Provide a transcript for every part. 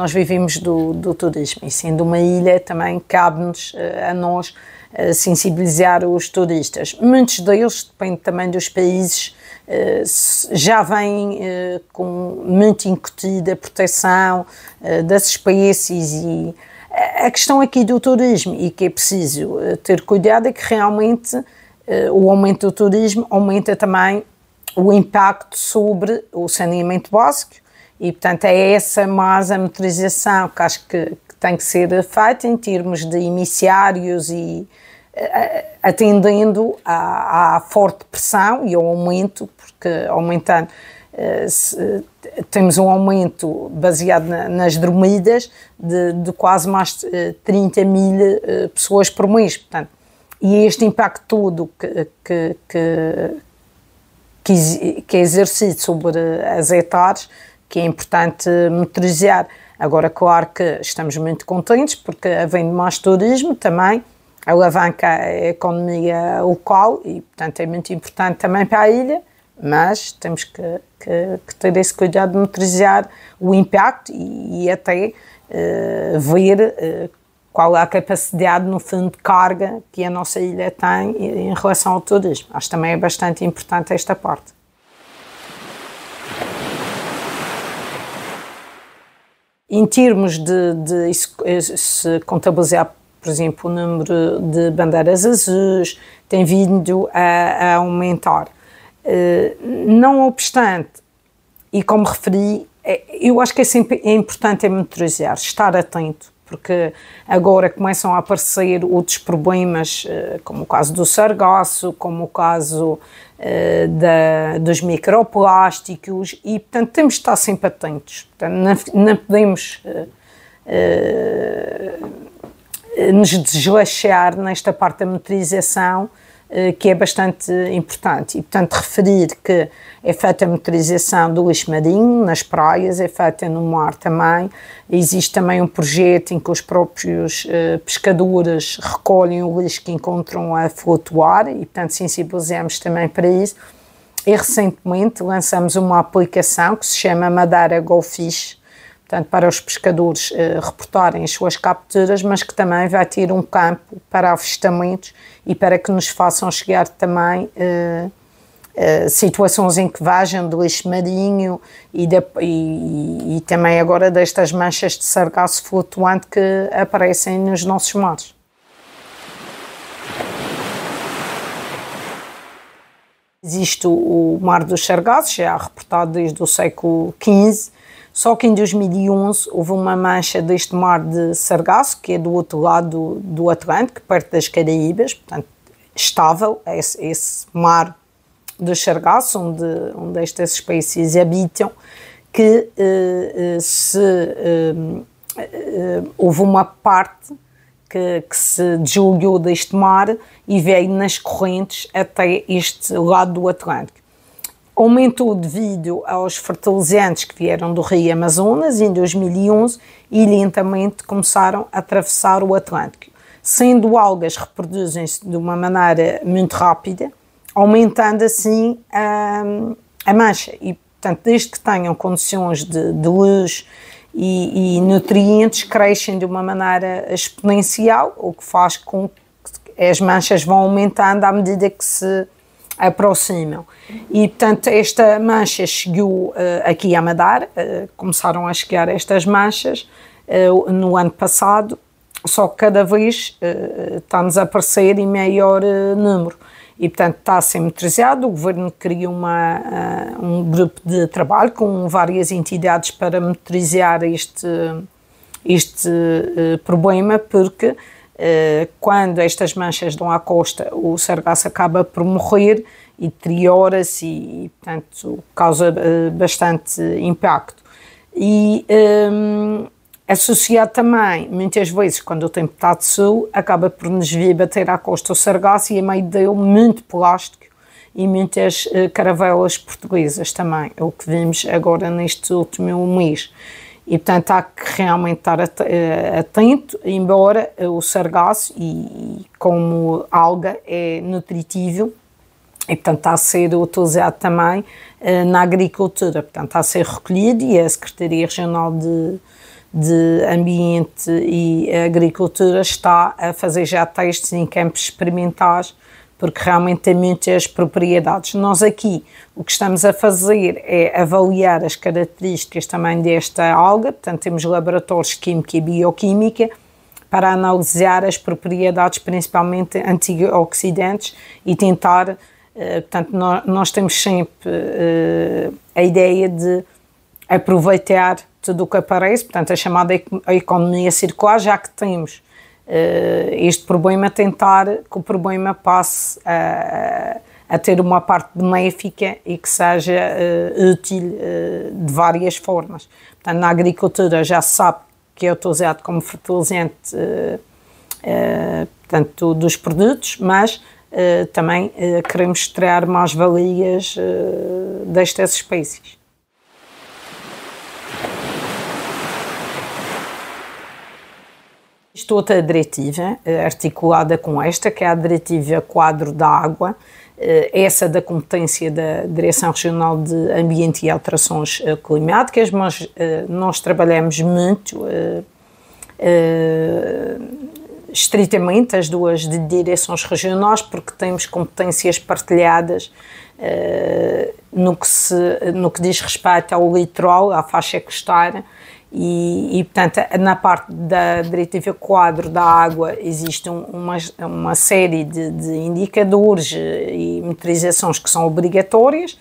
nós vivemos do, do turismo e sendo uma ilha também cabe-nos eh, a nós eh, sensibilizar os turistas. Muitos deles, depende também dos países, eh, já vêm com muito incutida a proteção das espécies e a questão aqui do turismo e que é preciso ter cuidado é que realmente o aumento do turismo aumenta também o impacto sobre o saneamento básico, e, portanto, é essa mais a motorização que acho que, que tem que ser feita em termos de iniciários e eh, eh, atendendo à, à, forte pressão e ao aumento, porque aumentando, eh, temos um aumento baseado na, nas dormidas de, de, quase mais 30 mil pessoas por mês, portanto, e é este impacto todo que, que, que, que é exercido sobre as hectares que é importante motorizar. Agora, claro que estamos muito contentes porque havendo mais turismo também alavanca a economia local e, portanto, é muito importante também para a ilha, mas temos que, que, que ter esse cuidado de motorizar o impacto e, e até uh, ver uh, qual é a capacidade, no fundo, de carga que a nossa ilha tem eh, em relação ao turismo. Acho também é bastante importante esta parte. Em termos de, de se contabilizar, por exemplo, o número de bandeiras azuis, tem vindo a, a aumentar. Eh, não obstante, e como referi, eh, eu acho que é sempre é importante monitorizar, estar atento, porque agora começam a aparecer outros problemas, eh, como o caso do sargaço, como o caso eh, da, dos microplásticos, e portanto temos de estar sempre atentos. Portanto, não, não podemos eh, nos desleixar nesta parte da motorização eh, que é bastante importante. E, portanto, referir que é feita a motorização do lixo marinho nas praias, é feita no mar também. Existe também um projeto em que os próprios eh, pescadores recolhem o lixo que encontram a flutuar e, portanto, sensibilizamos também para isso. E recentemente lançamos uma aplicação que se chama Madeira Golfish, portanto, para os pescadores eh, reportarem as suas capturas, mas que também vai ter um campo para avistamentos e para que nos façam chegar também eh, eh, situações em que vagem do lixo marinho e, de, e, e, também agora destas manchas de sargaço flutuante que aparecem nos nossos mares. Existe o Mar dos Sargassos, já reportado desde o século XV, só que em 2011 houve uma mancha deste mar de sargaço, que é do outro lado do Atlântico, perto das Caraíbas, portanto, estável, esse, esse mar do sargaço, onde, onde estas espécies habitam, que eh, eh se, eh, eh, houve uma parte que, que, se desoliou deste mar e veio nas correntes até este lado do Atlântico aumentou devido aos fertilizantes que vieram do rio Amazonas em 2011 e lentamente começaram a atravessar o Atlântico. Sendo algas reproduzem-se de uma maneira muito rápida, aumentando assim a, hum, a mancha. E, portanto, desde que tenham condições de, de luz e, e, nutrientes, crescem de uma maneira exponencial, o que faz com que as manchas vão aumentando à medida que se aproximam. E, portanto, esta mancha chegou eh, aqui a Madar, eh, começaram a chegar estas manchas eh, no ano passado, só que cada vez está a aparecer em maior número e, portanto, está a ser metrizado. O Governo cria uma, uh, um grupo de trabalho com várias entidades para metrizar este, este uh, problema, porque eh, quando estas manchas dão à costa, o sargaço acaba por morrer e deteriora-se e, portanto, causa eh, bastante impacto. E um, eh, associado também, muitas vezes, quando o tempo está de sul, acaba por nos vir bater à costa o sargaço e é meio deu muito plástico e muitas caravelas portuguesas também, é o que vimos agora neste último mês. E, portanto, há que realmente estar eh, atento, embora eh, o sargaço, e, como alga, é nutritivo, e, portanto, está a ser utilizado também eh, na agricultura. Portanto, está a ser recolhido e a Secretaria Regional de, de Ambiente e Agricultura está a fazer já testes em campos experimentais porque realmente tem muitas propriedades. Nós aqui o que estamos a fazer é avaliar as características também desta alga, portanto, temos laboratórios de química e bioquímica para analisar as propriedades, principalmente antioxidantes, e tentar. Eh, portanto, nós, temos sempre eh, a ideia de aproveitar tudo o que aparece, portanto, a chamada economia circular, já que temos eh, este problema, é tentar que o problema passe a, a ter uma parte benéfica e que seja uh, útil uh, de várias formas. Portanto, na agricultura já se sabe que é utilizado como fertilizante uh, portanto, dos produtos, mas também queremos extrair mais valias destas espécies. Isto outra diretiva, eh, articulada com esta, que é a Diretiva Quadro da Água, eh, essa da competência da Direção Regional de Ambiente e Alterações eh, Climáticas, mas nós trabalhamos muito estritamente as duas direções regionais, porque temos competências partilhadas no que, se, no que diz respeito ao litoral, à faixa costeira e, e, portanto, na parte da Diretiva Quadro da Água existe uma, uma série de, de, indicadores e monitorizações que são obrigatórias,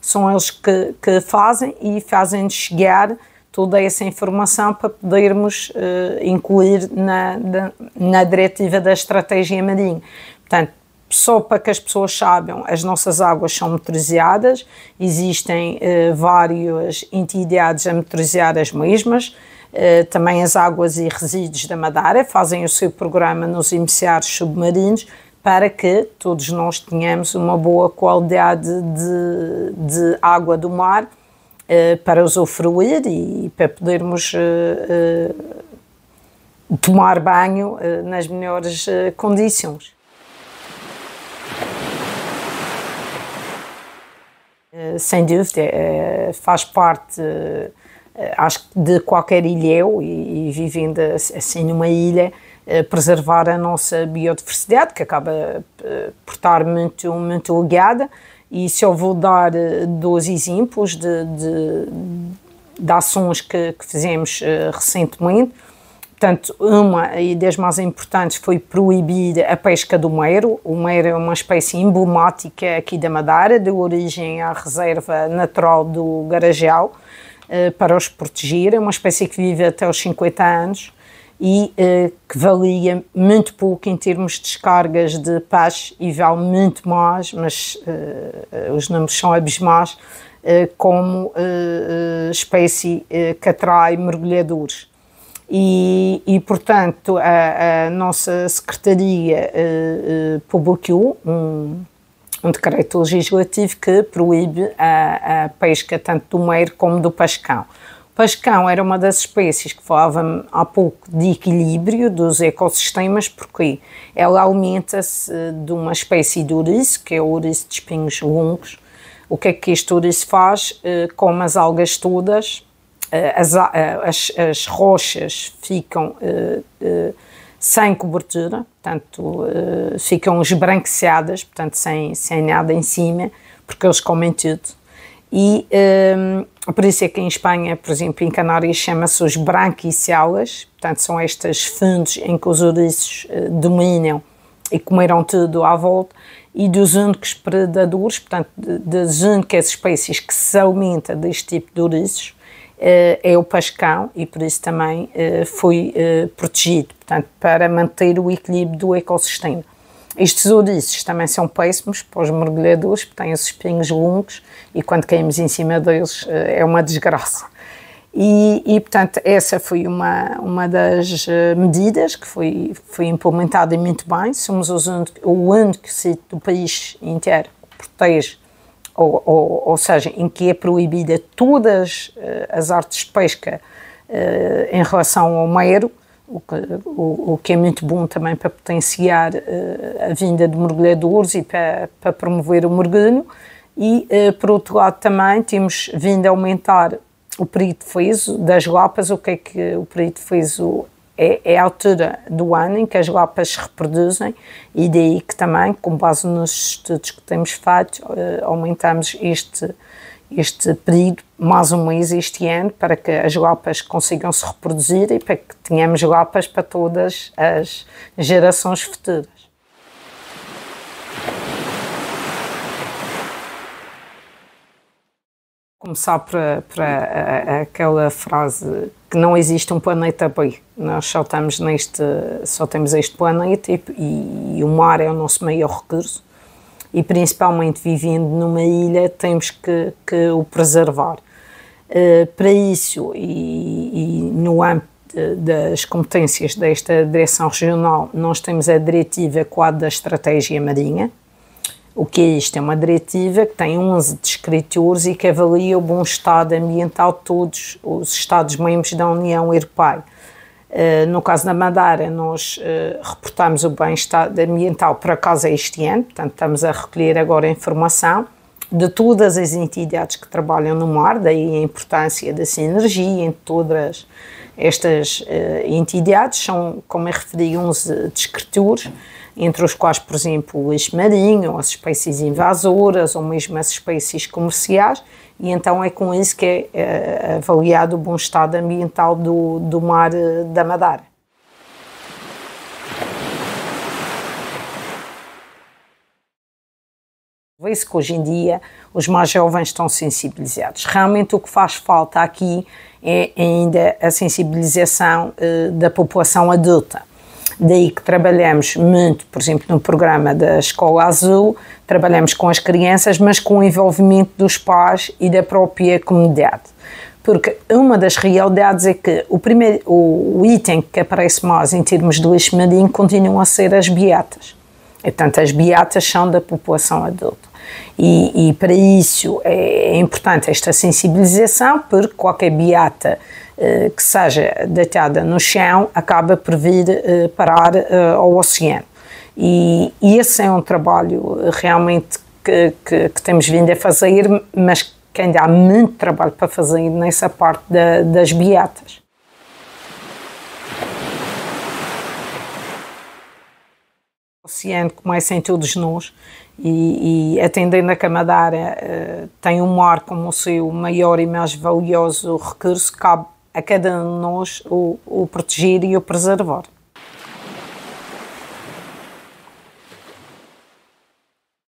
são eles que, que fazem e fazem chegar toda essa informação para podermos uh, incluir na, na, na diretiva da estratégia marinha. Portanto, só para que as pessoas saibam, as nossas águas são motorizadas, existem eh, várias entidades a motorizar as mesmas, eh, também as águas e resíduos da Madeira fazem o seu programa nos emissários submarinos para que todos nós tenhamos uma boa qualidade de, de água do mar eh, para usufruir e para podermos eh, eh, tomar banho eh, nas melhores condições. Eh, sem dúvida, eh, faz parte, eh, acho que de qualquer ilhéu e, vivendo assim numa ilha, preservar a nossa biodiversidade, que acaba por estar muito, muito ligada. E se eu vou dar dois exemplos de, de, de ações que, que fizemos recentemente, Portanto, uma e das mais importantes foi proibir a pesca do meiro. O meiro é uma espécie emblemática aqui da Madeira, deu origem à reserva natural do Garajal, eh, para os proteger. É uma espécie que vive até os 50 anos e eh, que valia muito pouco em termos de descargas de peixe e vale muito mais, mas eh, os números são abismais, como espécie que atrai mergulhadores e, e, portanto, a, a nossa Secretaria uh, publicou um, um, decreto legislativo que proíbe a, a, pesca tanto do meiro como do pascão. O pascão era uma das espécies que falava há pouco de equilíbrio dos ecossistemas, porque ela aumenta-se de uma espécie de ouriço, que é o ouriço de espinhos longos. O que é que este ouriço faz? Uh, come as algas todas eh, as, eh, as, as, rochas ficam eh, sem cobertura, portanto, ficam esbranquiceadas, portanto, sem, sem nada em cima, porque eles comem tudo. E um, por isso é que em Espanha, por exemplo, em Canárias, chama-se os branquicialas, portanto, são estas fundos em que os ouriços uh, dominam e comeram tudo à volta, e dos únicos predadores, portanto, das únicas espécies que se alimenta deste tipo de ouriços, eh, é o Pascão e por isso também eh, foi eh, protegido, portanto, para manter o equilíbrio do ecossistema. Estes ouriços também são péssimos para os mergulhadores, porque têm os espinhos longos e quando caímos em cima deles é uma desgraça. E, e, portanto, essa foi uma, uma das medidas que foi, foi implementada muito bem. Somos os, o único sítio do país inteiro que protege ou, ou, ou seja, em que é proibida todas eh, as artes de pesca eh, em relação ao mero, o que, o, o que, é muito bom também para potenciar uh, a vinda de mergulhadores e para, para promover o mergulho. E, uh, por outro lado, também temos vindo a aumentar o período feso das lapas. O que é que o período feso é, é, a altura do ano em que as lapas se reproduzem e daí que também, com base nos estudos que temos feito, eh, aumentamos este, este período, mais um mês este ano, para que as lapas consigam se reproduzir e para que tenhamos lapas para todas as gerações futuras. Começar para, para aquela frase que não existe um planeta B. Nós só estamos neste, só temos este planeta e, e, o mar é o nosso maior recurso e principalmente vivendo numa ilha temos que, que o preservar. Uh, para isso e, e no âmbito das competências desta direção regional, nós temos a diretiva quadro da estratégia marinha, o que é isto? É uma diretiva que tem 11 descritores e que avalia o bom estado ambiental de todos os Estados-membros da União Europeia. Eh, no caso da Madeira, nós eh, reportamos o bem-estar ambiental, para casa este ano, portanto, estamos a recolher agora a informação de todas as entidades que trabalham no mar, daí a importância da sinergia entre todas estas uh, entidades, são, como é referido, 11 descritores, entre os quais, por exemplo, o lixo marinho, as espécies invasoras ou mesmo as espécies comerciais, e então é com isso que é, é avaliado o bom estado ambiental do, do mar eh, da Madeira. Vê-se que hoje em dia os mais jovens estão sensibilizados. Realmente o que faz falta aqui é ainda a sensibilização eh, da população adulta. Daí que trabalhamos muito, por exemplo, no programa da Escola Azul, trabalhamos com as crianças, mas com o envolvimento dos pais e da própria comunidade. Porque uma das realidades é que o, primeiro, o item que aparece mais em termos de lixo continuam a ser as beatas. E, portanto, as beatas são da população adulta. E, e para isso é, é importante esta sensibilização, porque qualquer beata eh, que seja deitada no chão acaba por vir eh, parar eh, ao oceano. E, e, esse é um trabalho eh, realmente que, que, que temos vindo a fazer, mas que ainda há muito trabalho para fazer nessa parte da, das beatas. oceano que é mais todos nós e, e atendendo a Camadara uh, eh, tem o mar como o seu maior e mais valioso recurso, cabe a cada um de nós o, o proteger e o preservar.